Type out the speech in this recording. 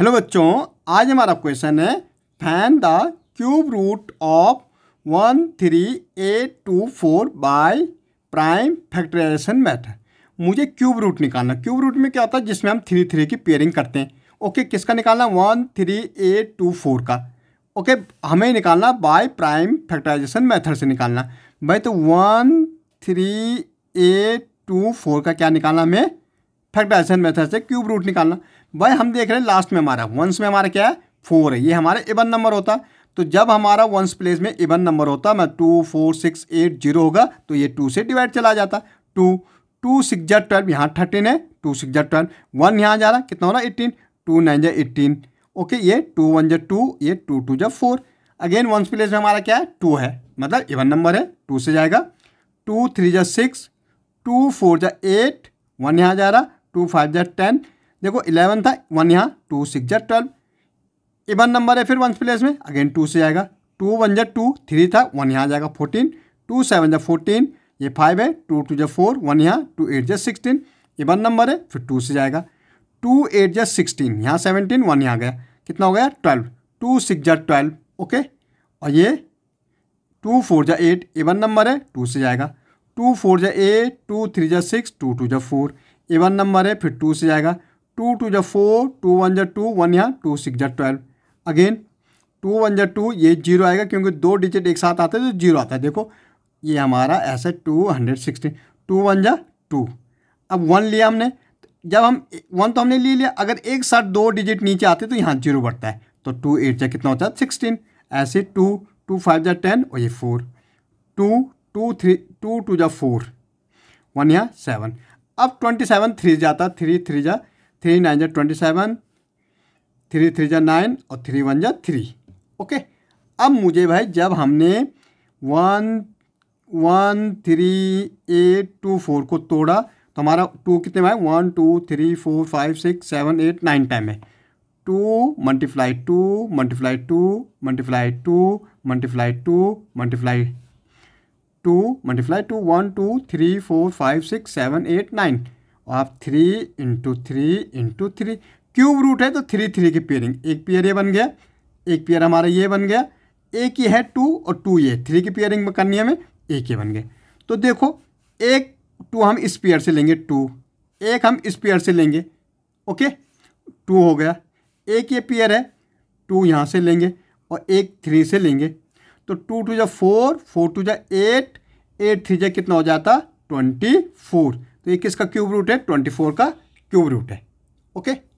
hello बच्चों आज हमारा क्वेश्चन है find the cube root of one three eight two four by prime factorisation method मुझे cube root निकालना क्यूब रूट में क्या होता है जिसमें हम थ्री थ्री की पेयरिंग करते हैं ओके किसका निकालना one three eight two four का ओके हमें निकालना बाय प्राइम फैक्टराइजेशन मेथड से निकालना भाई तो one three eight two four का क्या निकालना हमें फैक्टराइजेशन मेथड से क्यूब रूट निकालना भाई हम देख रहे हैं लास्ट में हमारा वंस में हमारा क्या है फोर है ये हमारा इवन नंबर होता है तो जब हमारा वंस प्लेस में इवन नंबर होता मैं two four six eight zero होगा तो ये टू से डिवाइड चला जाता टू टू सिक्स जै ट्वेल्व यहाँ थर्टीन है टू सिक्स जै ट्वेल्व वन यहाँ जा रहा कितना हो रहा एट्टीन टू नाइन जै एट्टीन ओके ये टू वन जै टू ये टू टू जै फोर अगेन वंस प्लेस में हमारा क्या है टू है मतलब इवन नंबर है टू से जाएगा टू थ्री जै सिक्स टू फोर जै एट वन यहाँ जा रहा टू फाइव जै टेन देखो इलेवन था वन यहाँ टू सिक्स जै ट्वेल्व इवन नंबर है फिर वंस प्लेस में अगेन टू से आएगा टू वन जै टू थ्री था वन यहाँ जाएगा फोर्टीन टू सेवन जै फोर्टीन ये फाइव है टू टू जै फोर वन यहाँ टू एट जै सिक्सटीन इवन नंबर है फिर टू से जाएगा टू एट जै सिक्सटीन यहाँ सेवनटीन वन यहाँ गया कितना हो गया ट्वेल्व टू सिक्स जै ट्वेल्व ओके और ये टू फोर जै एट इवन नंबर है टू से जाएगा टू फोर जै एट टू थ्री जै सिक्स टू टू जै फोर इवन नंबर है फिर टू से जाएगा टू टू जो फोर टू वन जो टू वन यहाँ टू सिक्स जो ट्वेल्व अगेन टू वन जो टू ये जीरो आएगा क्योंकि दो डिजिट एक साथ आते हैं तो जीरो आता है देखो ये हमारा ऐसा two hundred sixteen two one जो टू अब वन लिया हमने जब हम वन तो हमने ले लिया अगर एक साथ दो डिजिट नीचे आते तो यहाँ जीरो बढ़ता है तो टू एट जो कितना होता है सिक्सटीन ऐसे टू टू फाइव जो टेन और ये four two two three two two जा फोर वन या सेवन अब ट्वेंटी सेवन थ्री जाता थ्री थ्री जा थ्री नाइन जा ट्वेंटी सेवन थ्री थ्री जा नाइन और थ्री वन जा थ्री ओके अब मुझे भाई जब हमने one one three eight two four को तोड़ा तो हमारा टू कितने में है one two three four five six seven eight nine time है two multiply two multiply two multiply two multiply two multiply two multiply two one two three four five six seven eight nine आप three into three into three cube root है तो three three की pairing एक pair ये बन गया एक pair हमारा ये बन गया एक ये है टू और टू ये थ्री की पेयरिंग में करनी है हमें एक ये बन गए तो देखो एक टू हम इस पेयर से लेंगे टू एक हम इस पेयर से लेंगे ओके टू हो गया एक ये पेयर है टू यहाँ से लेंगे और एक थ्री से लेंगे तो टू टू जा फोर फोर टू जा एट एट थ्री जा कितना हो जाता ट्वेंटी फोर तो ये किसका क्यूब रूट है ट्वेंटी फोर का क्यूब रूट है ओके